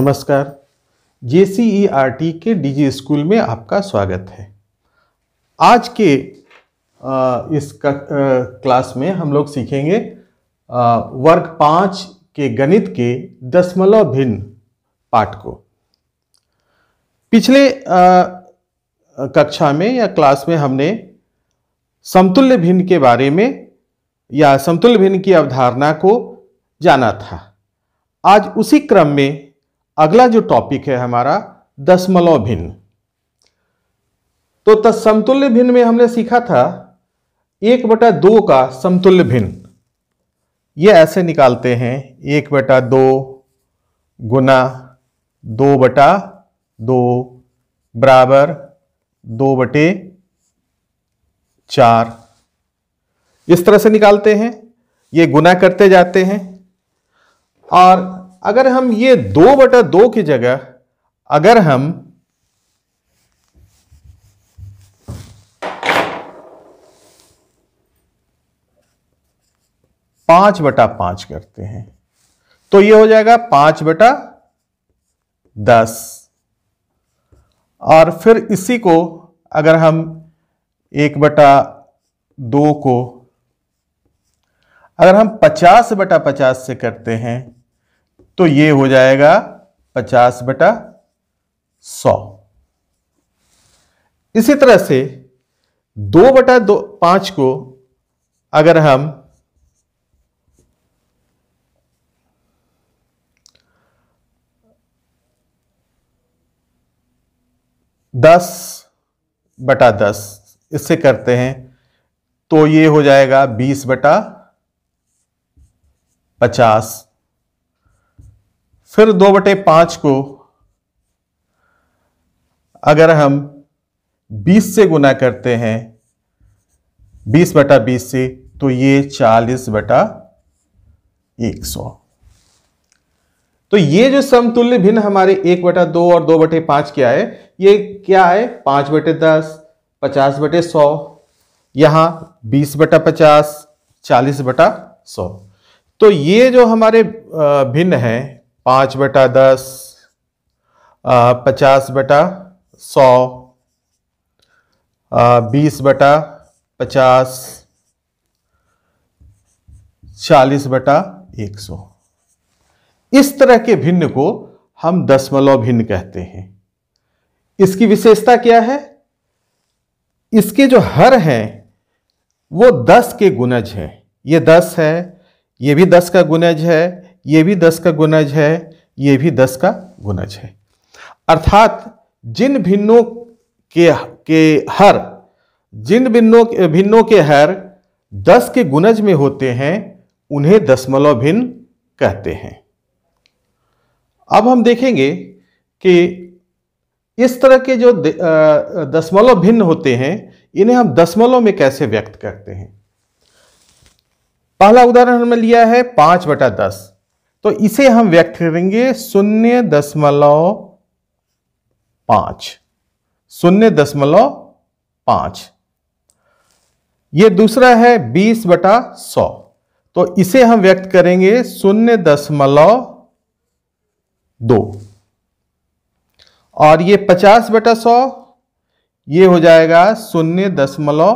नमस्कार J C E R T के DG school में आपका स्वागत है आज के इस क्लास में हम लोग सीखेंगे वर्ग पाँच के गणित के दशमलव भिन्न पाठ को पिछले कक्षा में या क्लास में हमने समतुल्य भिन्न के बारे में या समतुल्य भिन्न की अवधारणा को जाना था आज उसी क्रम में अगला जो टॉपिक है हमारा दशमलव भिन्न तो समतुल्य भिन्न में हमने सीखा था एक बटा दो का समतुल्य भिन्न ये ऐसे निकालते हैं एक बटा दो गुना दो बटा दो बराबर दो बटे चार इस तरह से निकालते हैं ये गुना करते जाते हैं और अगर हम ये दो बटा दो की जगह अगर हम पांच बटा पांच करते हैं तो ये हो जाएगा पांच बटा दस और फिर इसी को अगर हम एक बटा दो को अगर हम पचास बटा पचास से करते हैं तो ये हो जाएगा पचास बटा सौ इसी तरह से दो बटा दो पांच को अगर हम दस बटा दस इससे करते हैं तो ये हो जाएगा बीस बटा पचास फिर दो बटे पांच को अगर हम 20 से गुना करते हैं 20 बटा 20 से तो ये 40 बटा 100 तो ये जो समतुल्य भिन्न हमारे एक बटा दो और दो बटे पांच क्या है ये क्या है पांच बटे दस पचास बटे सौ यहां बीस बटा पचास चालीस बटा सौ तो ये जो हमारे भिन्न है पाँच बटा दस पचास बटा सौ बीस बटा पचास चालीस बटा एक सौ इस तरह के भिन्न को हम दशमलव भिन्न कहते हैं इसकी विशेषता क्या है इसके जो हर हैं वो दस के गुणज हैं ये दस है ये भी दस का गुणज है ये भी दस का गुणज है ये भी दस का गुणज है अर्थात जिन भिन्नों के के हर जिन भिन्नों भिन्नों के हर दस के गुणज में होते हैं उन्हें दशमलव भिन्न कहते हैं अब हम देखेंगे कि इस तरह के जो दशमलव भिन्न होते हैं इन्हें हम दशमलव में कैसे व्यक्त करते हैं पहला उदाहरण हमने लिया है पांच बटा दस तो इसे हम व्यक्त करेंगे शून्य दशमलव पांच शून्य दशमलव पांच ये दूसरा है बीस बटा सौ तो इसे हम व्यक्त करेंगे शून्य दशमलव दो और ये पचास बटा सौ ये हो जाएगा शून्य दशमलव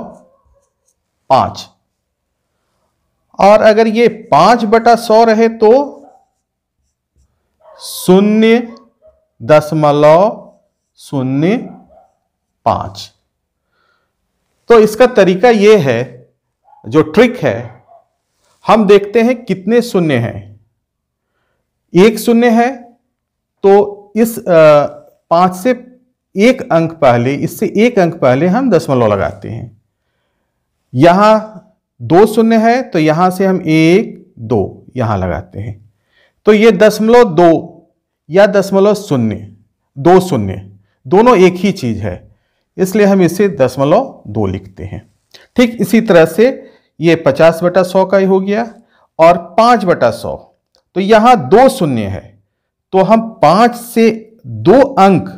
पांच और अगर ये पांच बटा सौ रहे तो शून्य दशमलव शून्य पांच तो इसका तरीका यह है जो ट्रिक है हम देखते हैं कितने शून्य हैं एक शून्य है तो इस पांच से एक अंक पहले इससे एक अंक पहले हम दशमलव लगाते हैं यहां दो शून्य है तो यहां से हम एक दो यहां लगाते हैं तो ये दशमलव दो या दशमलव शून्य दो शून्य दोनों एक ही चीज़ है इसलिए हम इसे दशमलव दो लिखते हैं ठीक इसी तरह से ये पचास बटा सौ का ही हो गया और पाँच बटा सौ तो यहाँ दो शून्य है तो हम पाँच से दो अंक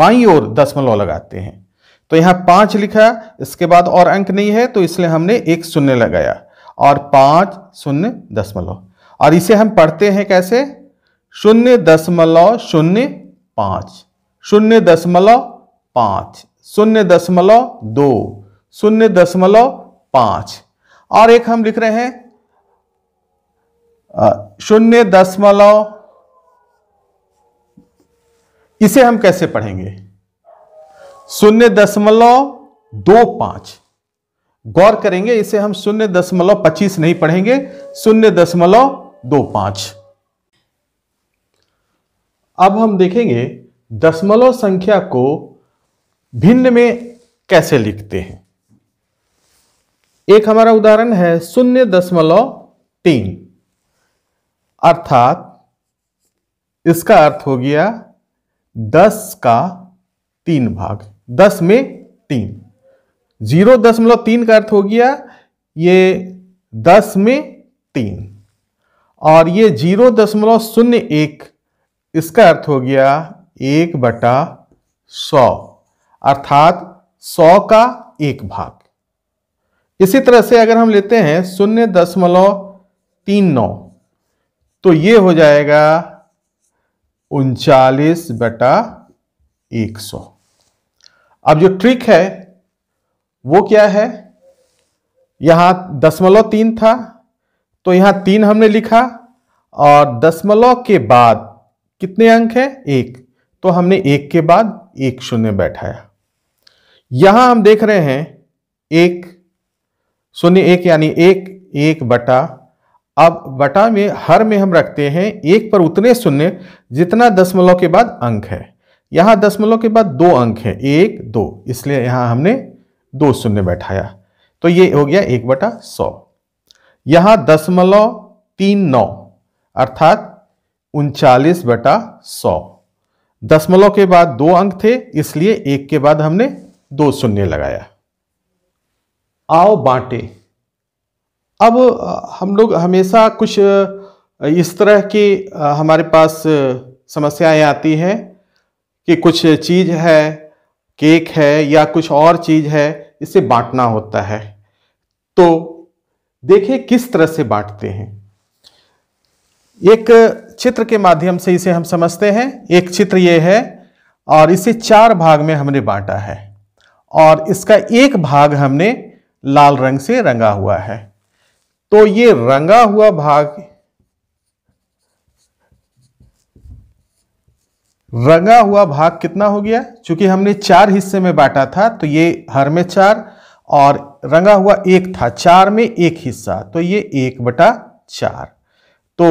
बाई और दशमलव लगाते हैं तो यहाँ पाँच लिखा इसके बाद और अंक नहीं है तो इसलिए हमने एक शून्य लगाया और पाँच शून्य दशमलव और इसे हम पढ़ते हैं कैसे शून्य दशमलव शून्य पाँच शून्य दशमलव पाँच शून्य दशमलव दो शून्य दशमलव पाँच और एक हम लिख रहे हैं शून्य दशमलव इसे हम कैसे पढ़ेंगे शून्य दशमलव दो पाँच गौर करेंगे इसे हम शून्य दशमलव पच्चीस नहीं पढ़ेंगे शून्य दशमलव दो पाँच अब हम देखेंगे दशमलव संख्या को भिन्न में कैसे लिखते हैं एक हमारा उदाहरण है शून्य दशमलव तीन अर्थात इसका अर्थ हो गया दस का तीन भाग दस में तीन जीरो दशमलव तीन का अर्थ हो गया ये दस में तीन और ये जीरो दशमलव शून्य एक इसका अर्थ हो गया एक बटा सौ अर्थात सौ का एक भाग इसी तरह से अगर हम लेते हैं शून्य दशमलव तीन नौ तो ये हो जाएगा उनचालीस बटा एक सौ अब जो ट्रिक है वो क्या है यहां दशमलव तीन था तो यहां तीन हमने लिखा और दशमलव के बाद कितने अंक है एक तो हमने एक के बाद एक शून्य बैठाया यहां हम देख रहे हैं एक शून्य एक यानी एक एक बटा अब बटा में हर में हम रखते हैं एक पर उतने शून्य जितना दशमलव के बाद अंक है यहां दशमलव के बाद दो अंक है एक दो इसलिए यहां हमने दो शून्य बैठाया तो ये हो गया एक बटा सौ यहां दशमलव तीन नौ अर्थात उनचालीस बटा सौ दसमलव के बाद दो अंक थे इसलिए एक के बाद हमने दो शून्य लगाया आओ बांटे अब हम लोग हमेशा कुछ इस तरह की हमारे पास समस्याएं आती हैं कि कुछ चीज़ है केक है या कुछ और चीज़ है इसे बांटना होता है तो देखें किस तरह से बांटते हैं एक चित्र के माध्यम से इसे हम समझते हैं एक चित्र ये है और इसे चार भाग में हमने बांटा है और इसका एक भाग हमने लाल रंग से रंगा हुआ है तो ये रंगा हुआ भाग रंगा हुआ भाग कितना हो गया क्योंकि हमने चार हिस्से में बांटा था तो ये हर में चार और रंगा हुआ एक था चार में एक हिस्सा तो ये एक बटा चार तो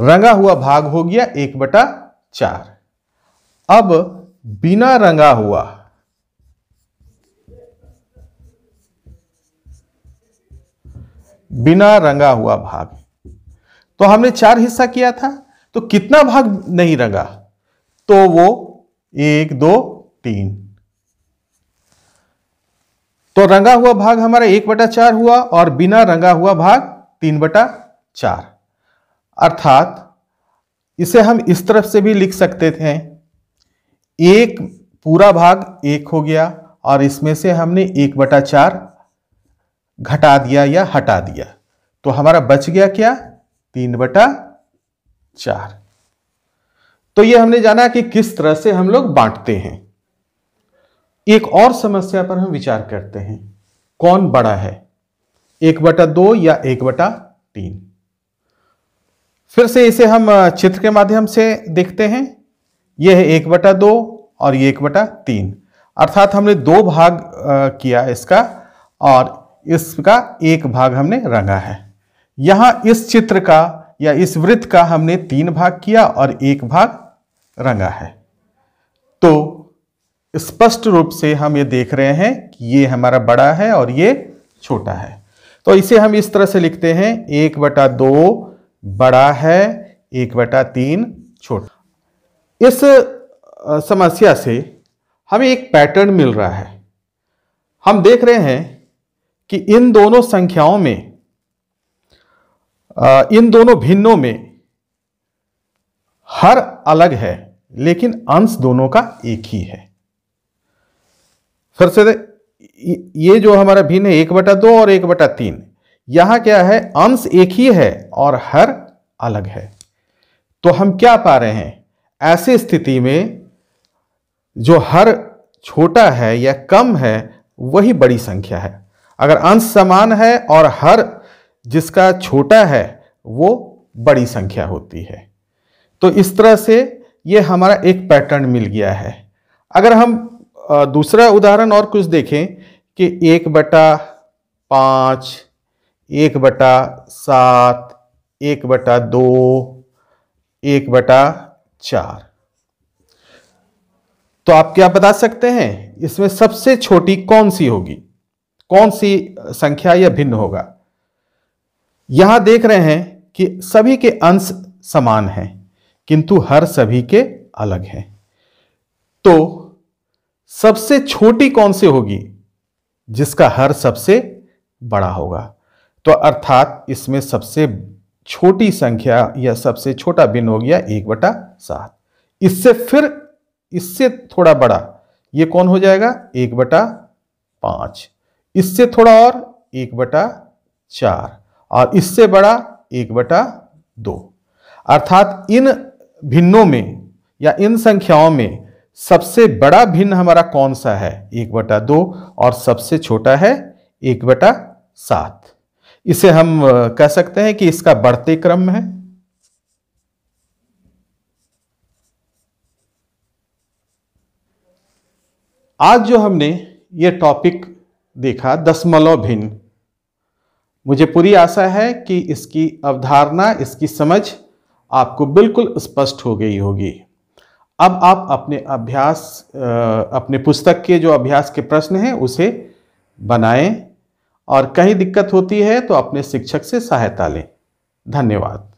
रंगा हुआ भाग हो गया एक बटा चार अब बिना रंगा हुआ बिना रंगा हुआ भाग तो हमने चार हिस्सा किया था तो कितना भाग नहीं रंगा तो वो एक दो तीन तो रंगा हुआ भाग हमारा एक बटा चार हुआ और बिना रंगा हुआ भाग तीन बटा चार अर्थात इसे हम इस तरफ से भी लिख सकते थे एक पूरा भाग एक हो गया और इसमें से हमने एक बटा चार घटा दिया या हटा दिया तो हमारा बच गया क्या तीन बटा चार तो ये हमने जाना कि किस तरह से हम लोग बांटते हैं एक और समस्या पर हम विचार करते हैं कौन बड़ा है एक बटा दो या एक बटा तीन फिर से इसे हम चित्र के माध्यम से देखते हैं यह है एक बटा दो और ये एक बटा तीन अर्थात हमने दो भाग किया इसका और इसका एक भाग हमने रंगा है यहाँ इस चित्र का या इस वृत्त का हमने तीन भाग किया और एक भाग रंगा है तो स्पष्ट रूप से हम ये देख रहे हैं कि ये हमारा बड़ा है और ये छोटा है तो इसे हम इस तरह से लिखते हैं एक बटा दो बड़ा है एक बटा तीन छोटा इस समस्या से हमें एक पैटर्न मिल रहा है हम देख रहे हैं कि इन दोनों संख्याओं में इन दोनों भिन्नों में हर अलग है लेकिन अंश दोनों का एक ही है फिर से ये जो हमारा भिन्न है एक बटा दो और एक बटा तीन यहां क्या है अंश एक ही है और हर अलग है तो हम क्या पा रहे हैं ऐसी स्थिति में जो हर छोटा है या कम है वही बड़ी संख्या है अगर अंश समान है और हर जिसका छोटा है वो बड़ी संख्या होती है तो इस तरह से ये हमारा एक पैटर्न मिल गया है अगर हम दूसरा उदाहरण और कुछ देखें कि एक बटा पाँच एक बटा सात एक बटा दो एक बटा चार तो आप क्या बता सकते हैं इसमें सबसे छोटी कौन सी होगी कौन सी संख्या या भिन्न होगा यहां देख रहे हैं कि सभी के अंश समान हैं किंतु हर सभी के अलग हैं तो सबसे छोटी कौन सी होगी जिसका हर सबसे बड़ा होगा तो अर्थात इसमें सबसे छोटी संख्या या सबसे छोटा भिन्न हो गया एक बटा सात इससे फिर इससे थोड़ा बड़ा ये कौन हो जाएगा एक बटा पाँच इससे थोड़ा और एक बटा चार और इससे बड़ा एक बटा दो अर्थात इन भिन्नों में या इन संख्याओं में सबसे बड़ा भिन्न हमारा कौन सा है एक बटा दो और सबसे छोटा है एक बटा सात इसे हम कह सकते हैं कि इसका बढ़ते क्रम है आज जो हमने ये टॉपिक देखा दशमलव भिन्न मुझे पूरी आशा है कि इसकी अवधारणा इसकी समझ आपको बिल्कुल स्पष्ट हो गई होगी अब आप अपने अभ्यास अपने पुस्तक के जो अभ्यास के प्रश्न हैं उसे बनाएं और कहीं दिक्कत होती है तो अपने शिक्षक से सहायता लें धन्यवाद